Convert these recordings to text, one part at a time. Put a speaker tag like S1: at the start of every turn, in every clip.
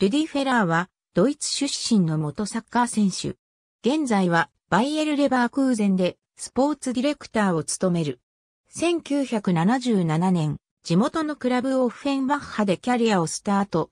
S1: ルディ・フェラーは、ドイツ出身の元サッカー選手。現在は、バイエル・レバークーゼンで、スポーツディレクターを務める。1977年、地元のクラブオフェンバッハでキャリアをスタート。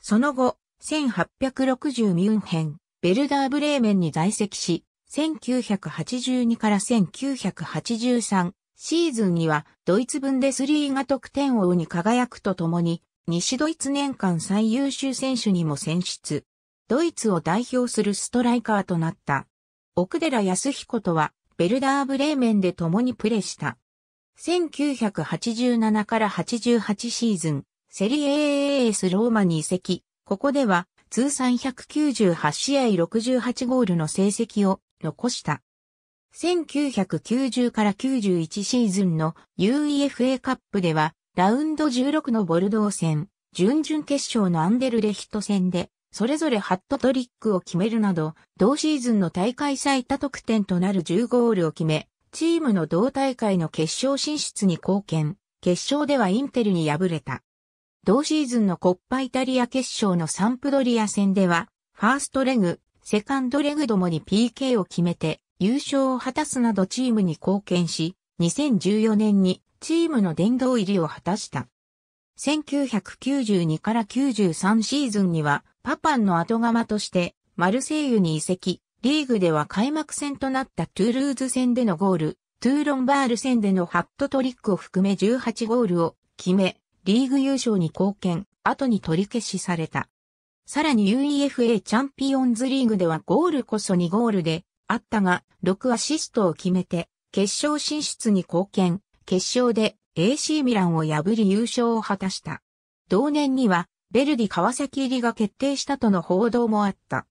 S1: その後、1860ミュンヘン、ベルダーブレーメンに在籍し、1982から1983シーズンにはドイツ分でスリーが得点王に輝くとともに西ドイツ年間最優秀選手にも選出。ドイツを代表するストライカーとなった。奥寺康彦とは、ベルダーブレーメンで共にプレーした。1987から88シーズン、セリエ AAS ローマに移籍。ここでは、通算198試合68ゴールの成績を残した。1990から91シーズンの UEFA カップではラウンド16のボルドー戦、準々決勝のアンデルレヒト戦で、それぞれハットトリックを決めるなど、同シーズンの大会最多得点となる10ゴールを決め、チームの同大会の決勝進出に貢献、決勝ではインテルに敗れた。同シーズンのコッパイタリア決勝のサンプドリア戦では、ファーストレグ、セカンドレグどもに PK を決めて、優勝を果たすなどチームに貢献し、2014年にチームの殿堂入りを果たした。1992から93シーズンには、パパンの後釜として、マルセイユに移籍、リーグでは開幕戦となったトゥールーズ戦でのゴール、トゥーロンバール戦でのハットトリックを含め18ゴールを決め、リーグ優勝に貢献、後に取り消しされた。さらに UEFA チャンピオンズリーグではゴールこそ2ゴールであったが、6アシストを決めて、決勝進出に貢献、決勝で AC ミランを破り優勝を果たした。同年には、ベルディ川崎入りが決定したとの報道もあった。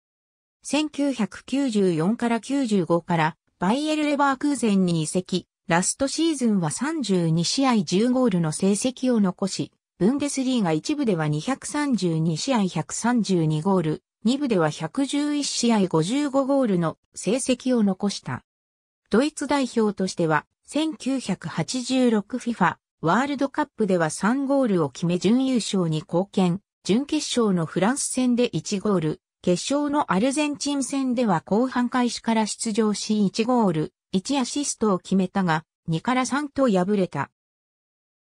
S1: 1994から95からバイエル・レバークーゼンに移籍、ラストシーズンは32試合10ゴールの成績を残し、ブンデスリーが一部では232試合132ゴール、二部では111試合55ゴールの成績を残した。ドイツ代表としては 1986FIFA ワールドカップでは3ゴールを決め準優勝に貢献、準決勝のフランス戦で1ゴール、決勝のアルゼンチン戦では後半開始から出場し1ゴール、1アシストを決めたが、2から3と敗れた。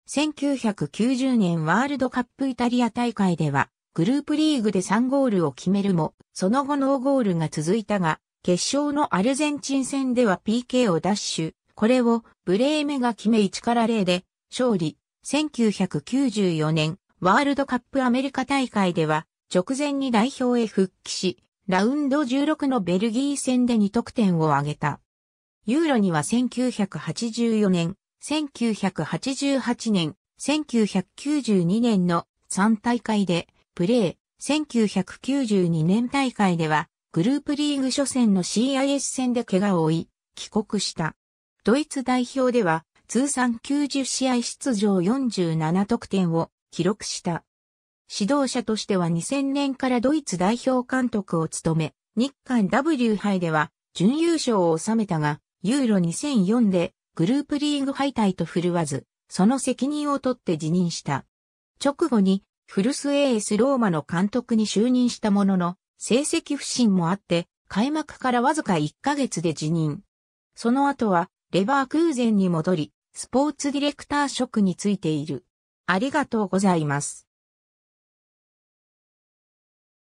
S1: 1990年ワールドカップイタリア大会では、グループリーグで3ゴールを決めるも、その後ノーゴールが続いたが、決勝のアルゼンチン戦では PK を奪取、これをブレーメが決め1から0で勝利。1994年ワールドカップアメリカ大会では直前に代表へ復帰し、ラウンド16のベルギー戦で2得点を挙げた。ユーロには1984年、1988年、1992年の3大会でプレー、1992年大会ではグループリーグ初戦の CIS 戦で怪我を負い、帰国した。ドイツ代表では通算90試合出場47得点を記録した。指導者としては2000年からドイツ代表監督を務め、日韓 W 杯では準優勝を収めたが、ユーロ2004でグループリーグ敗退と振るわず、その責任を取って辞任した。直後にフルスエースローマの監督に就任したものの、成績不振もあって、開幕からわずか1ヶ月で辞任。その後はレバークーゼンに戻り、スポーツディレクター職についている。ありがとうございます。